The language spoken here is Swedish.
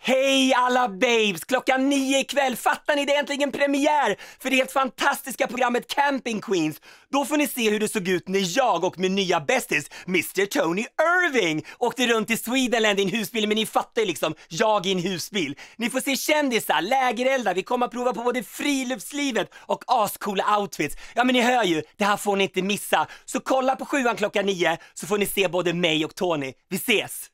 Hej alla babes! Klockan nio ikväll, fattar ni? Det är äntligen premiär för det helt fantastiska programmet Camping Queens. Då får ni se hur det såg ut när jag och min nya bästis, Mr Tony Irving, åkte runt i Swedenland i en husbil. Men ni fattar ju liksom, jag i en husbil. Ni får se kändisar, lägereldar, vi kommer att prova på både friluftslivet och ascoola outfits. Ja men ni hör ju, det här får ni inte missa. Så kolla på sjuan klockan nio så får ni se både mig och Tony. Vi ses!